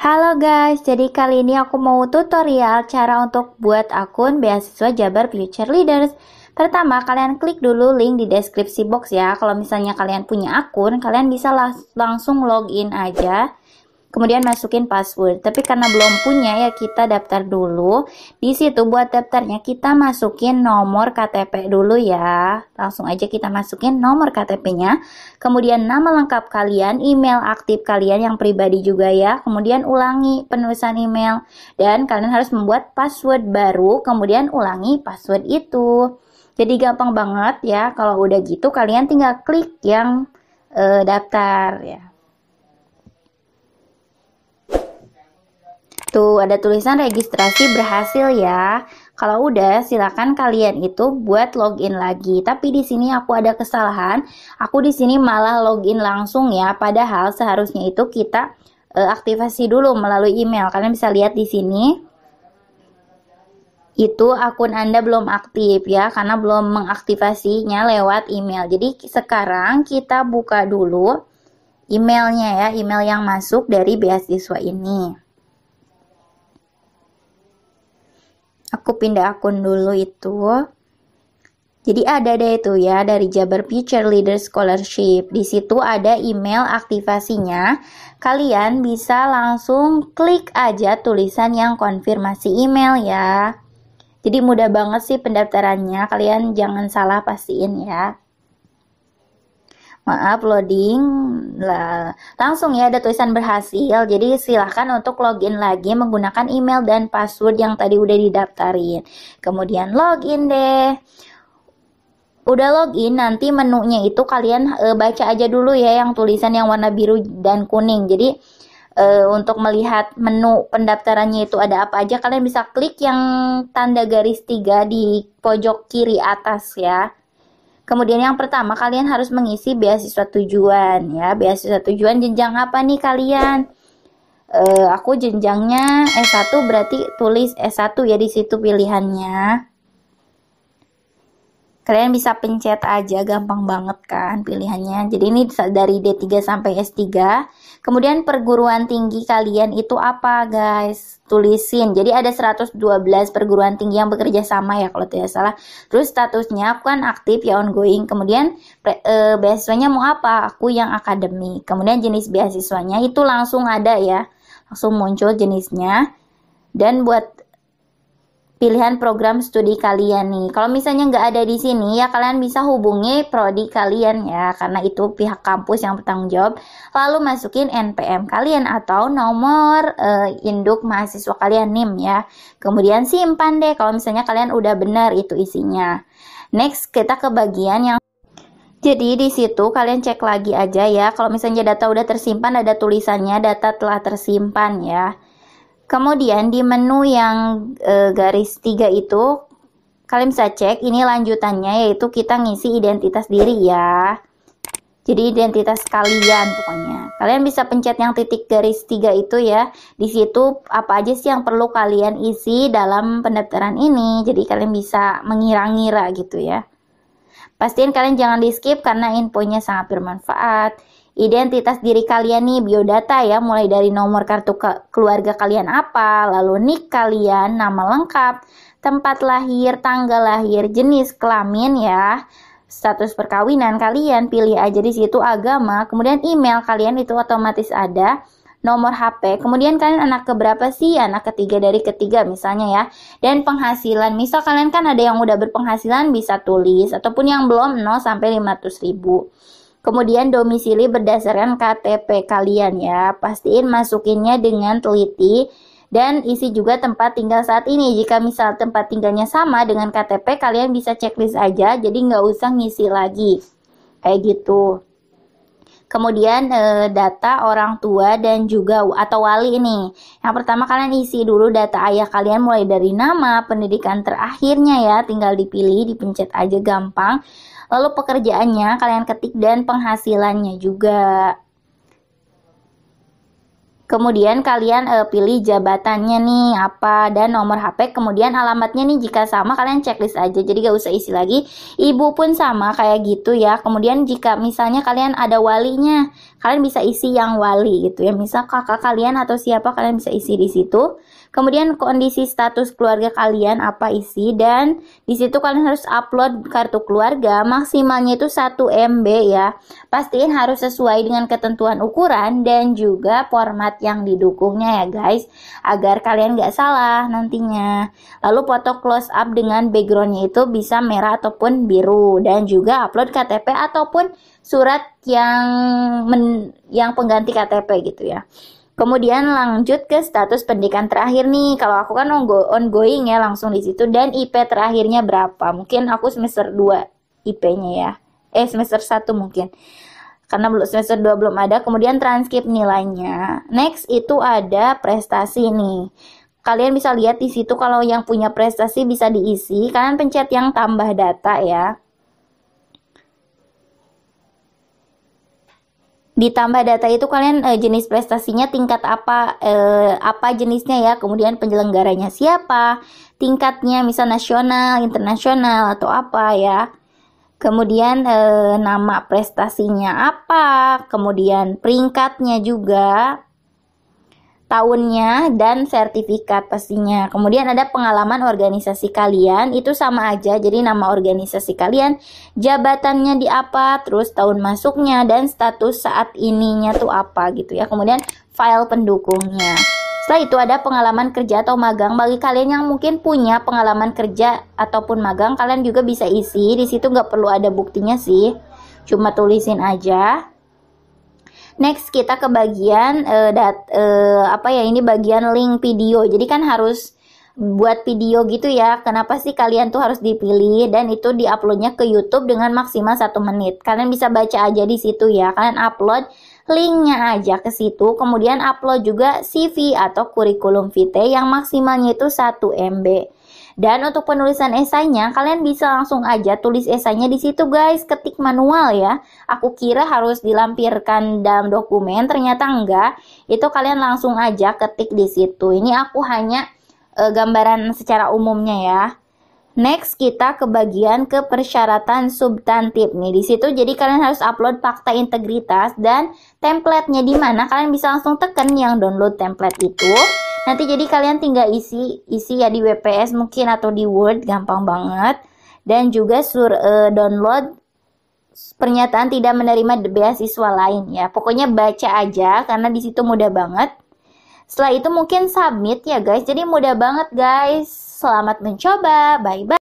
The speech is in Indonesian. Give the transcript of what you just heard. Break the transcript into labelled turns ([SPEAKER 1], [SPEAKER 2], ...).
[SPEAKER 1] Halo guys, jadi kali ini aku mau tutorial cara untuk buat akun beasiswa Jabar Future Leaders. Pertama, kalian klik dulu link di deskripsi box ya. Kalau misalnya kalian punya akun, kalian bisa langsung login aja kemudian masukin password tapi karena belum punya ya kita daftar dulu di situ buat daftarnya kita masukin nomor KTP dulu ya langsung aja kita masukin nomor KTP-nya kemudian nama lengkap kalian email aktif kalian yang pribadi juga ya kemudian ulangi penulisan email dan kalian harus membuat password baru kemudian ulangi password itu jadi gampang banget ya kalau udah gitu kalian tinggal klik yang e, daftar ya Tuh, ada tulisan registrasi berhasil ya. Kalau udah, silakan kalian itu buat login lagi. Tapi di sini aku ada kesalahan. Aku di sini malah login langsung ya, padahal seharusnya itu kita e, aktivasi dulu melalui email. Kalian bisa lihat di sini. Itu akun Anda belum aktif ya, karena belum mengaktivasinya lewat email. Jadi sekarang kita buka dulu emailnya ya, email yang masuk dari beasiswa ini. aku pindah akun dulu itu jadi ada deh itu ya dari Jabar Future Leader Scholarship. Di situ ada email aktivasinya. Kalian bisa langsung klik aja tulisan yang konfirmasi email ya. Jadi mudah banget sih pendaftarannya. Kalian jangan salah pastiin ya. Maaf loading. Lah, langsung ya ada tulisan berhasil. Jadi silahkan untuk login lagi menggunakan email dan password yang tadi udah didaftarin. Kemudian login deh udah login nanti menunya itu kalian e, baca aja dulu ya yang tulisan yang warna biru dan kuning jadi e, untuk melihat menu pendaftarannya itu ada apa aja kalian bisa klik yang tanda garis tiga di pojok kiri atas ya Kemudian yang pertama kalian harus mengisi beasiswa tujuan ya. Beasiswa tujuan jenjang apa nih kalian? Uh, aku jenjangnya S1 berarti tulis S1 ya di situ pilihannya kalian bisa pencet aja gampang banget kan pilihannya jadi ini dari D3 sampai S3 kemudian perguruan tinggi kalian itu apa guys tulisin jadi ada 112 perguruan tinggi yang bekerja sama ya kalau tidak salah terus statusnya aku kan aktif ya ongoing kemudian pre, e, beasiswanya mau apa aku yang akademi kemudian jenis beasiswanya itu langsung ada ya langsung muncul jenisnya dan buat pilihan program studi kalian nih. Kalau misalnya nggak ada di sini ya kalian bisa hubungi prodi kalian ya karena itu pihak kampus yang bertanggung jawab. Lalu masukin NPM kalian atau nomor uh, induk mahasiswa kalian NIM ya. Kemudian simpan deh kalau misalnya kalian udah benar itu isinya. Next kita ke bagian yang jadi di situ kalian cek lagi aja ya. Kalau misalnya data udah tersimpan ada tulisannya data telah tersimpan ya. Kemudian di menu yang e, garis tiga itu kalian bisa cek ini lanjutannya yaitu kita ngisi identitas diri ya. Jadi identitas kalian pokoknya. Kalian bisa pencet yang titik garis tiga itu ya. Di situ apa aja sih yang perlu kalian isi dalam pendaftaran ini. Jadi kalian bisa mengira-ngira gitu ya. Pastiin kalian jangan di skip karena infonya sangat bermanfaat identitas diri kalian nih, biodata ya, mulai dari nomor kartu ke keluarga kalian apa, lalu nik kalian, nama lengkap, tempat lahir, tanggal lahir, jenis kelamin ya, status perkawinan kalian, pilih aja di situ agama, kemudian email kalian itu otomatis ada, nomor HP, kemudian kalian anak keberapa sih? Anak ketiga dari ketiga misalnya ya. Dan penghasilan, misal kalian kan ada yang udah berpenghasilan bisa tulis, ataupun yang belum 0 sampai 500 ribu. Kemudian domisili berdasarkan KTP kalian ya. Pastiin masukinnya dengan teliti dan isi juga tempat tinggal saat ini. Jika misal tempat tinggalnya sama dengan KTP, kalian bisa checklist aja, jadi nggak usah ngisi lagi. Kayak gitu. Kemudian eh, data orang tua dan juga atau wali ini. Yang pertama kalian isi dulu data ayah kalian mulai dari nama, pendidikan terakhirnya ya, tinggal dipilih, dipencet aja gampang lalu pekerjaannya kalian ketik dan penghasilannya juga. Kemudian kalian uh, pilih jabatannya nih apa dan nomor HP. Kemudian alamatnya nih jika sama kalian checklist aja. Jadi gak usah isi lagi. Ibu pun sama kayak gitu ya. Kemudian jika misalnya kalian ada walinya, kalian bisa isi yang wali gitu ya. Misal kakak kalian atau siapa kalian bisa isi di situ. Kemudian kondisi status keluarga kalian apa isi dan di situ kalian harus upload kartu keluarga maksimalnya itu 1 MB ya. Pastiin harus sesuai dengan ketentuan ukuran dan juga format yang didukungnya ya guys agar kalian gak salah nantinya lalu foto close up dengan backgroundnya itu bisa merah ataupun biru dan juga upload KTP ataupun surat yang men, yang pengganti KTP gitu ya Kemudian lanjut ke status pendidikan terakhir nih. Kalau aku kan ongoing ya langsung di situ dan IP terakhirnya berapa? Mungkin aku semester 2 IP-nya ya. Eh semester 1 mungkin karena belum semester 2 belum ada kemudian transkrip nilainya next itu ada prestasi nih kalian bisa lihat di situ kalau yang punya prestasi bisa diisi kalian pencet yang tambah data ya ditambah data itu kalian e, jenis prestasinya tingkat apa e, apa jenisnya ya kemudian penyelenggaranya siapa tingkatnya misal nasional internasional atau apa ya kemudian e, nama prestasinya apa, kemudian peringkatnya juga, tahunnya dan sertifikat pastinya. Kemudian ada pengalaman organisasi kalian, itu sama aja. Jadi nama organisasi kalian, jabatannya di apa, terus tahun masuknya dan status saat ininya tuh apa gitu ya. Kemudian file pendukungnya. Setelah itu ada pengalaman kerja atau magang. Bagi kalian yang mungkin punya pengalaman kerja ataupun magang, kalian juga bisa isi. Di situ nggak perlu ada buktinya sih, cuma tulisin aja. Next kita ke bagian uh, dat, uh, apa ya ini bagian link video. Jadi kan harus buat video gitu ya. Kenapa sih kalian tuh harus dipilih dan itu diuploadnya ke YouTube dengan maksimal satu menit. Kalian bisa baca aja di situ ya. Kalian upload linknya aja ke situ, kemudian upload juga CV atau kurikulum vitae yang maksimalnya itu 1 MB. Dan untuk penulisan esainya, kalian bisa langsung aja tulis esainya di situ guys, ketik manual ya. Aku kira harus dilampirkan dalam dokumen, ternyata enggak. Itu kalian langsung aja ketik di situ. Ini aku hanya eh, gambaran secara umumnya ya. Next kita ke bagian ke persyaratan substantif nih. Di situ jadi kalian harus upload fakta integritas dan templatenya di mana kalian bisa langsung tekan yang download template itu. Nanti jadi kalian tinggal isi isi ya di WPS mungkin atau di Word gampang banget dan juga sur uh, download pernyataan tidak menerima beasiswa lain ya. Pokoknya baca aja karena di situ mudah banget. Setelah itu mungkin submit ya guys. Jadi mudah banget guys. Selamat mencoba. Bye bye.